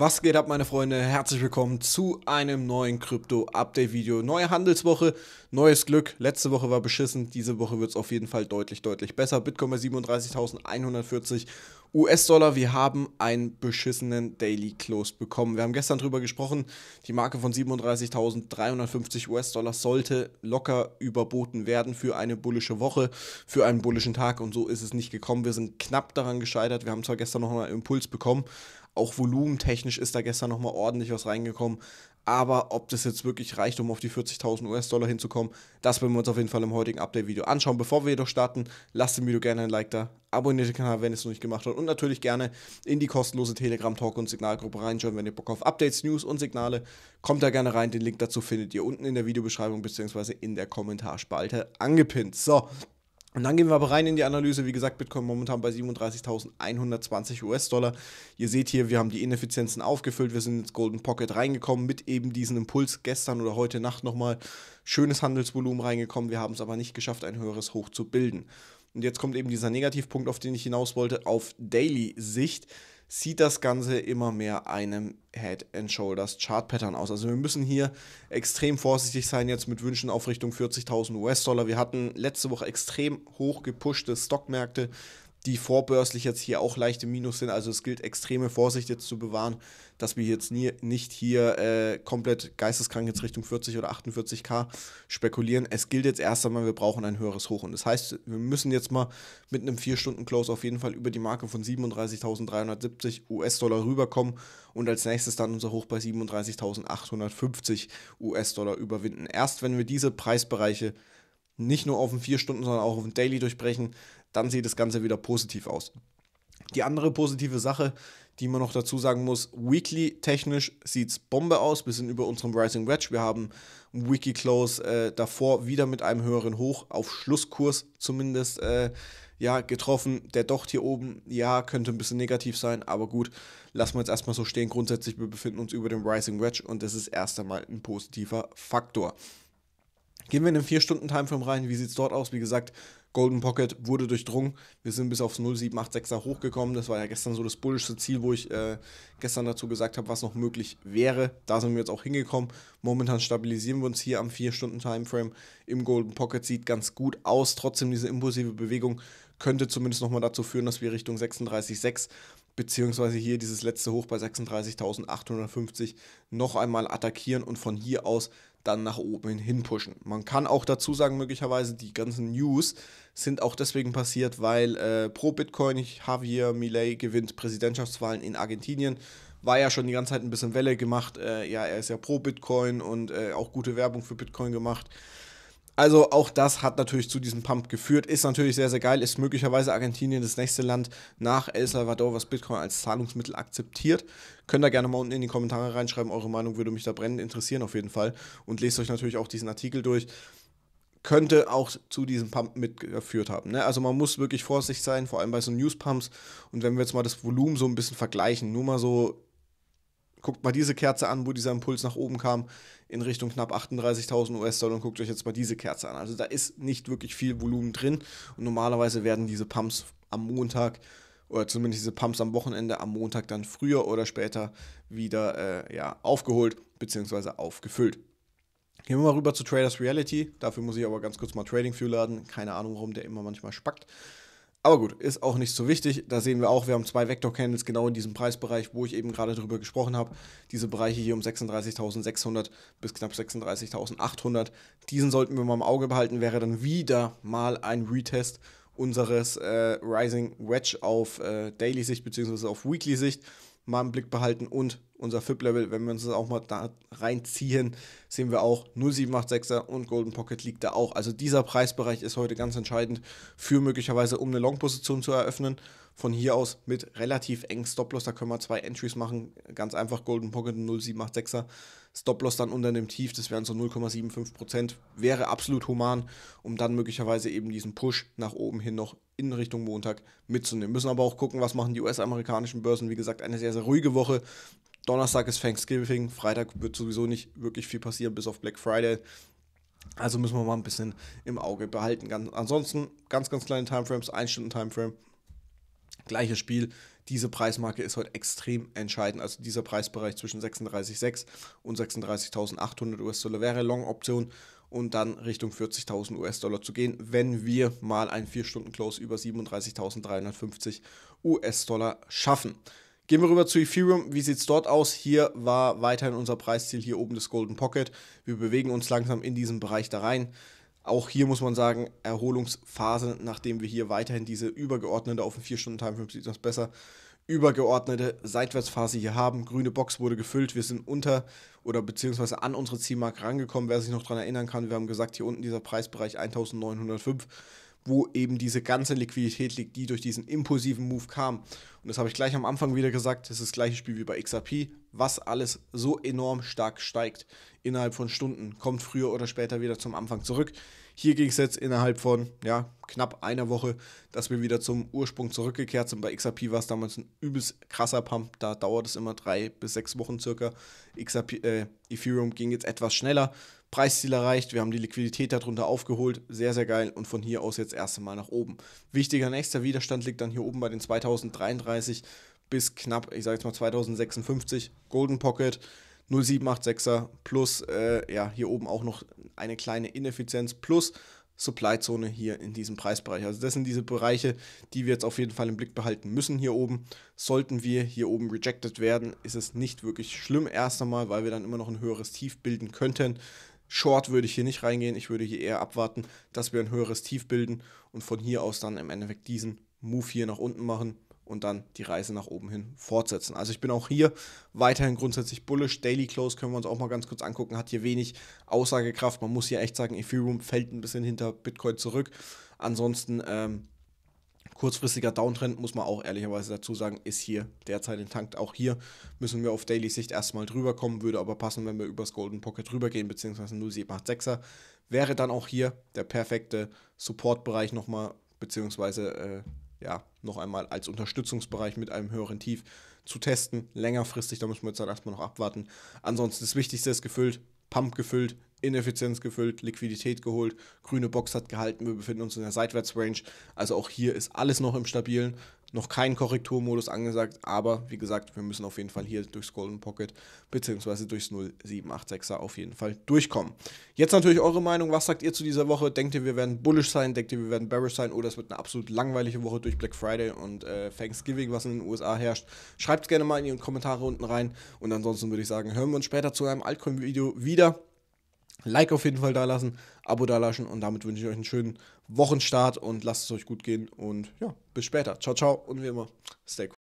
Was geht ab, meine Freunde? Herzlich willkommen zu einem neuen Krypto-Update-Video. Neue Handelswoche, neues Glück. Letzte Woche war beschissen, diese Woche wird es auf jeden Fall deutlich, deutlich besser. Bitcoin bei 37.140 US-Dollar. Wir haben einen beschissenen Daily Close bekommen. Wir haben gestern darüber gesprochen, die Marke von 37.350 US-Dollar sollte locker überboten werden für eine bullische Woche, für einen bullischen Tag und so ist es nicht gekommen. Wir sind knapp daran gescheitert. Wir haben zwar gestern noch einen Impuls bekommen, auch volumentechnisch ist da gestern nochmal ordentlich was reingekommen. Aber ob das jetzt wirklich reicht, um auf die 40.000 US-Dollar hinzukommen, das werden wir uns auf jeden Fall im heutigen Update-Video anschauen. Bevor wir jedoch starten, lasst dem Video gerne ein Like da, abonniert den Kanal, wenn ihr es noch nicht gemacht habt und natürlich gerne in die kostenlose Telegram-Talk- und Signalgruppe reinschauen, wenn ihr Bock auf Updates, News und Signale, kommt da gerne rein. Den Link dazu findet ihr unten in der Videobeschreibung bzw. in der Kommentarspalte angepinnt. So, und dann gehen wir aber rein in die Analyse. Wie gesagt, Bitcoin momentan bei 37.120 US-Dollar. Ihr seht hier, wir haben die Ineffizienzen aufgefüllt. Wir sind ins Golden Pocket reingekommen mit eben diesem Impuls gestern oder heute Nacht nochmal. Schönes Handelsvolumen reingekommen. Wir haben es aber nicht geschafft, ein höheres Hoch zu bilden. Und jetzt kommt eben dieser Negativpunkt, auf den ich hinaus wollte, auf Daily-Sicht sieht das Ganze immer mehr einem Head and Shoulders Chart Pattern aus. Also wir müssen hier extrem vorsichtig sein jetzt mit Wünschen auf Richtung 40.000 US-Dollar. Wir hatten letzte Woche extrem hoch gepushte Stockmärkte die vorbörslich jetzt hier auch leicht im Minus sind. Also es gilt extreme Vorsicht jetzt zu bewahren, dass wir jetzt nie, nicht hier äh, komplett geisteskrank jetzt Richtung 40 oder 48k spekulieren. Es gilt jetzt erst einmal, wir brauchen ein höheres Hoch. Und das heißt, wir müssen jetzt mal mit einem 4-Stunden-Close auf jeden Fall über die Marke von 37.370 US-Dollar rüberkommen und als nächstes dann unser Hoch bei 37.850 US-Dollar überwinden. Erst wenn wir diese Preisbereiche nicht nur auf den 4 Stunden, sondern auch auf den Daily durchbrechen, dann sieht das Ganze wieder positiv aus. Die andere positive Sache, die man noch dazu sagen muss, weekly technisch sieht es Bombe aus. Wir sind über unserem Rising Wedge. Wir haben Wiki Close äh, davor wieder mit einem höheren Hoch auf Schlusskurs zumindest äh, ja, getroffen. Der Docht hier oben, ja, könnte ein bisschen negativ sein, aber gut, lassen wir jetzt erstmal so stehen. Grundsätzlich, wir befinden uns über dem Rising Wedge und das ist erst einmal ein positiver Faktor. Gehen wir in den 4-Stunden-Timeframe rein. Wie sieht es dort aus? Wie gesagt, Golden Pocket wurde durchdrungen. Wir sind bis aufs 0786er hochgekommen. Das war ja gestern so das bullischste Ziel, wo ich äh, gestern dazu gesagt habe, was noch möglich wäre. Da sind wir jetzt auch hingekommen. Momentan stabilisieren wir uns hier am 4-Stunden-Timeframe im Golden Pocket. Sieht ganz gut aus. Trotzdem diese impulsive Bewegung könnte zumindest nochmal dazu führen, dass wir Richtung 36,6 bzw. hier dieses letzte Hoch bei 36.850 noch einmal attackieren und von hier aus dann nach oben hin pushen. Man kann auch dazu sagen, möglicherweise, die ganzen News sind auch deswegen passiert, weil äh, pro Bitcoin Javier Milei gewinnt Präsidentschaftswahlen in Argentinien. War ja schon die ganze Zeit ein bisschen Welle gemacht. Äh, ja, er ist ja pro Bitcoin und äh, auch gute Werbung für Bitcoin gemacht. Also auch das hat natürlich zu diesem Pump geführt. Ist natürlich sehr, sehr geil. Ist möglicherweise Argentinien das nächste Land nach El Salvador, was Bitcoin als Zahlungsmittel akzeptiert. Könnt ihr gerne mal unten in die Kommentare reinschreiben. Eure Meinung würde mich da brennend interessieren auf jeden Fall. Und lest euch natürlich auch diesen Artikel durch. Könnte auch zu diesem Pump mitgeführt haben. Ne? Also man muss wirklich vorsichtig sein, vor allem bei so News-Pumps. Und wenn wir jetzt mal das Volumen so ein bisschen vergleichen, nur mal so guckt mal diese Kerze an, wo dieser Impuls nach oben kam, in Richtung knapp 38.000 US-Dollar und guckt euch jetzt mal diese Kerze an. Also da ist nicht wirklich viel Volumen drin und normalerweise werden diese Pumps am Montag oder zumindest diese Pumps am Wochenende am Montag dann früher oder später wieder äh, ja, aufgeholt bzw. aufgefüllt. Gehen wir mal rüber zu Traders Reality. Dafür muss ich aber ganz kurz mal Trading View laden. Keine Ahnung, warum der immer manchmal spackt. Aber gut, ist auch nicht so wichtig. Da sehen wir auch, wir haben zwei Vector-Candles genau in diesem Preisbereich, wo ich eben gerade darüber gesprochen habe. Diese Bereiche hier um 36.600 bis knapp 36.800. Diesen sollten wir mal im Auge behalten. Wäre dann wieder mal ein Retest unseres äh, Rising Wedge auf äh, Daily-Sicht bzw. auf Weekly-Sicht mal im Blick behalten und unser FIP-Level, wenn wir uns das auch mal da reinziehen, sehen wir auch 0786er und Golden Pocket liegt da auch. Also dieser Preisbereich ist heute ganz entscheidend für möglicherweise, um eine Long-Position zu eröffnen von hier aus mit relativ Stop-Loss. Da können wir zwei Entries machen. Ganz einfach Golden Pocket 0786er. Stop-Loss dann unter dem Tief, das wären so 0,75%. Wäre absolut human, um dann möglicherweise eben diesen Push nach oben hin noch in Richtung Montag mitzunehmen. Müssen aber auch gucken, was machen die US-amerikanischen Börsen. Wie gesagt, eine sehr, sehr ruhige Woche. Donnerstag ist Thanksgiving, Freitag wird sowieso nicht wirklich viel passieren, bis auf Black Friday. Also müssen wir mal ein bisschen im Auge behalten. Ansonsten ganz, ganz kleine Timeframes, 1 Stunden Timeframe, Gleiches Spiel, diese Preismarke ist heute extrem entscheidend. Also dieser Preisbereich zwischen 36.6 und 36.800 US-Dollar wäre Long-Option und dann Richtung 40.000 US-Dollar zu gehen, wenn wir mal einen 4-Stunden-Close über 37.350 US-Dollar schaffen. Gehen wir rüber zu Ethereum. Wie sieht es dort aus? Hier war weiterhin unser Preisziel hier oben das Golden Pocket. Wir bewegen uns langsam in diesen Bereich da rein. Auch hier muss man sagen, Erholungsphase, nachdem wir hier weiterhin diese übergeordnete auf dem 4-Stunden-Timeframe sieht das besser, übergeordnete Seitwärtsphase hier haben. Grüne Box wurde gefüllt. Wir sind unter oder beziehungsweise an unsere Zielmarke rangekommen. Wer sich noch daran erinnern kann, wir haben gesagt, hier unten dieser Preisbereich 1905 wo eben diese ganze Liquidität liegt, die durch diesen impulsiven Move kam. Und das habe ich gleich am Anfang wieder gesagt, das ist das gleiche Spiel wie bei XRP, was alles so enorm stark steigt innerhalb von Stunden, kommt früher oder später wieder zum Anfang zurück. Hier ging es jetzt innerhalb von ja, knapp einer Woche, dass wir wieder zum Ursprung zurückgekehrt sind. Bei XRP war es damals ein übelst krasser Pump. Da dauert es immer drei bis sechs Wochen circa. XRP, äh, Ethereum ging jetzt etwas schneller. Preisziel erreicht, wir haben die Liquidität darunter aufgeholt, sehr, sehr geil und von hier aus jetzt erst einmal nach oben. Wichtiger nächster Widerstand liegt dann hier oben bei den 2033 bis knapp, ich sage jetzt mal 2056, Golden Pocket. 0786er plus äh, ja hier oben auch noch eine kleine Ineffizienz plus Supply-Zone hier in diesem Preisbereich. Also das sind diese Bereiche, die wir jetzt auf jeden Fall im Blick behalten müssen hier oben. Sollten wir hier oben rejected werden, ist es nicht wirklich schlimm erst einmal, weil wir dann immer noch ein höheres Tief bilden könnten. Short würde ich hier nicht reingehen. Ich würde hier eher abwarten, dass wir ein höheres Tief bilden und von hier aus dann im Endeffekt diesen Move hier nach unten machen und dann die Reise nach oben hin fortsetzen. Also ich bin auch hier weiterhin grundsätzlich bullish. Daily Close können wir uns auch mal ganz kurz angucken, hat hier wenig Aussagekraft. Man muss hier echt sagen, Ethereum fällt ein bisschen hinter Bitcoin zurück. Ansonsten ähm, kurzfristiger Downtrend, muss man auch ehrlicherweise dazu sagen, ist hier derzeit intankt. Auch hier müssen wir auf Daily-Sicht erstmal drüber kommen, würde aber passen, wenn wir übers Golden Pocket rübergehen, beziehungsweise 0786er. Wäre dann auch hier der perfekte Support-Bereich nochmal, beziehungsweise äh, ja, noch einmal als Unterstützungsbereich mit einem höheren Tief zu testen. Längerfristig, da müssen wir jetzt dann halt erstmal noch abwarten. Ansonsten das Wichtigste ist gefüllt, Pump gefüllt, Ineffizienz gefüllt, Liquidität geholt, grüne Box hat gehalten, wir befinden uns in der Seitwärtsrange. Also auch hier ist alles noch im Stabilen, noch kein Korrekturmodus angesagt, aber wie gesagt, wir müssen auf jeden Fall hier durchs Golden Pocket bzw. durchs 0786er auf jeden Fall durchkommen. Jetzt natürlich eure Meinung, was sagt ihr zu dieser Woche? Denkt ihr, wir werden bullish sein? Denkt ihr, wir werden bearish sein? Oder es wird eine absolut langweilige Woche durch Black Friday und äh, Thanksgiving, was in den USA herrscht? Schreibt es gerne mal in die Kommentare unten rein und ansonsten würde ich sagen, hören wir uns später zu einem Altcoin-Video wieder. Like auf jeden Fall da lassen, Abo da lassen und damit wünsche ich euch einen schönen Wochenstart und lasst es euch gut gehen und ja, bis später. Ciao, ciao und wie immer, stay cool.